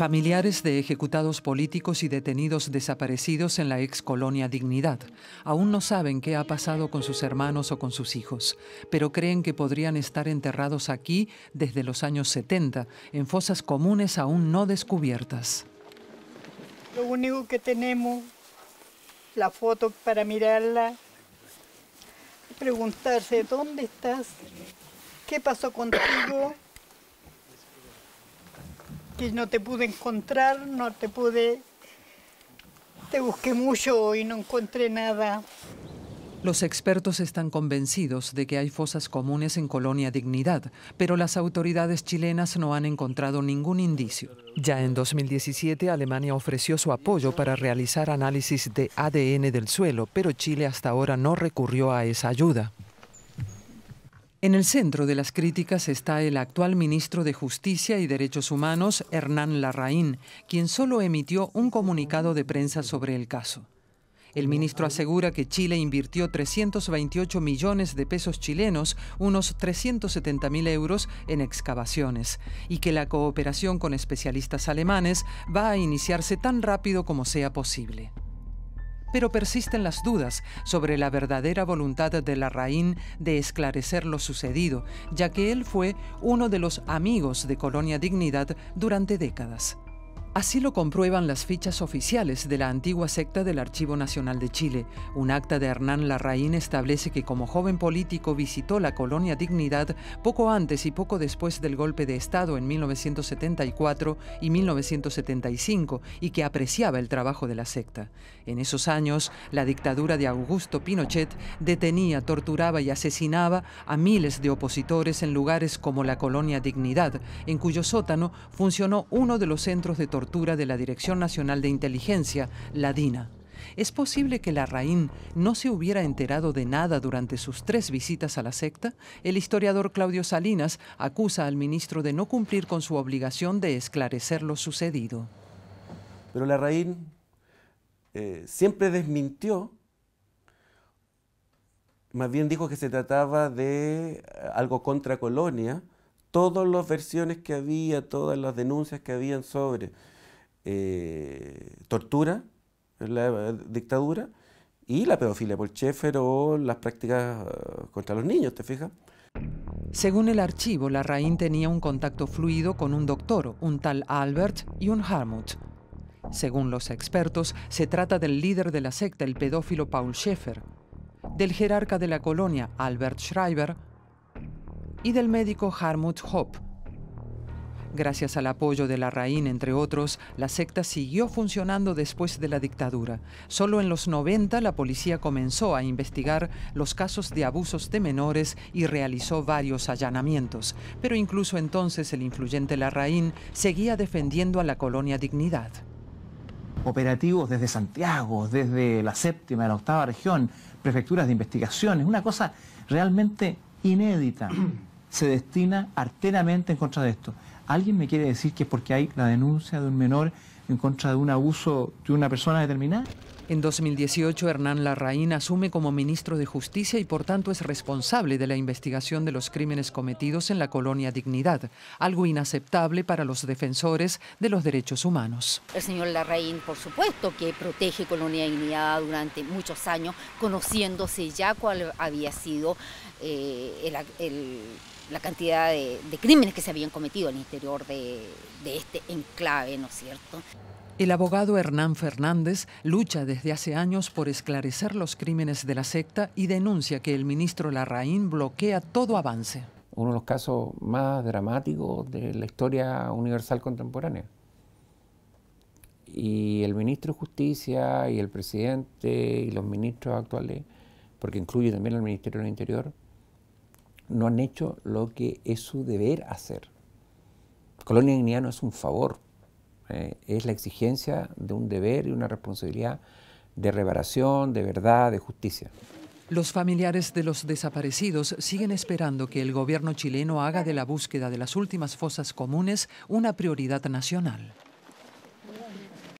Familiares de ejecutados políticos y detenidos desaparecidos en la ex colonia Dignidad aún no saben qué ha pasado con sus hermanos o con sus hijos, pero creen que podrían estar enterrados aquí desde los años 70, en fosas comunes aún no descubiertas. Lo único que tenemos, la foto para mirarla, preguntarse, ¿dónde estás? ¿Qué pasó contigo? no te pude encontrar, no te pude... Te busqué mucho y no encontré nada. Los expertos están convencidos de que hay fosas comunes en Colonia Dignidad, pero las autoridades chilenas no han encontrado ningún indicio. Ya en 2017, Alemania ofreció su apoyo para realizar análisis de ADN del suelo, pero Chile hasta ahora no recurrió a esa ayuda. En el centro de las críticas está el actual ministro de Justicia y Derechos Humanos, Hernán Larraín, quien solo emitió un comunicado de prensa sobre el caso. El ministro asegura que Chile invirtió 328 millones de pesos chilenos, unos 370 mil euros, en excavaciones, y que la cooperación con especialistas alemanes va a iniciarse tan rápido como sea posible pero persisten las dudas sobre la verdadera voluntad de Larraín de esclarecer lo sucedido, ya que él fue uno de los amigos de Colonia Dignidad durante décadas. Así lo comprueban las fichas oficiales de la antigua secta del Archivo Nacional de Chile. Un acta de Hernán Larraín establece que como joven político visitó la colonia Dignidad poco antes y poco después del golpe de Estado en 1974 y 1975 y que apreciaba el trabajo de la secta. En esos años, la dictadura de Augusto Pinochet detenía, torturaba y asesinaba a miles de opositores en lugares como la colonia Dignidad, en cuyo sótano funcionó uno de los centros de tortura de la Dirección Nacional de Inteligencia, la DINA. ¿Es posible que Larraín no se hubiera enterado de nada durante sus tres visitas a la secta? El historiador Claudio Salinas acusa al ministro de no cumplir con su obligación de esclarecer lo sucedido. Pero Larraín eh, siempre desmintió, más bien dijo que se trataba de algo contra Colonia, todas las versiones que había, todas las denuncias que habían sobre eh, tortura la eh, dictadura y la pedofilia por Schaeffer o las prácticas eh, contra los niños, ¿te fijas? Según el archivo, Larraín tenía un contacto fluido con un doctor, un tal Albert y un Harmut. Según los expertos, se trata del líder de la secta, el pedófilo Paul Schaeffer, del jerarca de la colonia, Albert Schreiber, y del médico Harmut Hopp. Gracias al apoyo de Larraín, entre otros, la secta siguió funcionando después de la dictadura. Solo en los 90 la policía comenzó a investigar los casos de abusos de menores y realizó varios allanamientos. Pero incluso entonces el influyente Larraín seguía defendiendo a la colonia Dignidad. Operativos desde Santiago, desde la séptima, la octava región, prefecturas de investigación, una cosa realmente inédita se destina arteramente en contra de esto. ¿Alguien me quiere decir que es porque hay la denuncia de un menor en contra de un abuso de una persona determinada? En 2018, Hernán Larraín asume como ministro de Justicia y por tanto es responsable de la investigación de los crímenes cometidos en la colonia Dignidad, algo inaceptable para los defensores de los derechos humanos. El señor Larraín, por supuesto, que protege Colonia Dignidad durante muchos años, conociéndose ya cuál había sido eh, la cantidad de, crímenes que se habían cometido en el interior de, de este enclave, ¿no es cierto? El abogado Hernán Fernández lucha desde hace años por esclarecer los crímenes de la secta y denuncia que el ministro Larraín bloquea todo avance. Uno de los casos más dramáticos de la historia universal contemporánea. Y el ministro de Justicia y el presidente y los ministros actuales, porque incluye también al Ministerio del Interior, no han hecho lo que es su deber hacer. Colonia Dignidad no es un favor, eh, es la exigencia de un deber y una responsabilidad de reparación, de verdad, de justicia. Los familiares de los desaparecidos siguen esperando que el gobierno chileno haga de la búsqueda de las últimas fosas comunes una prioridad nacional.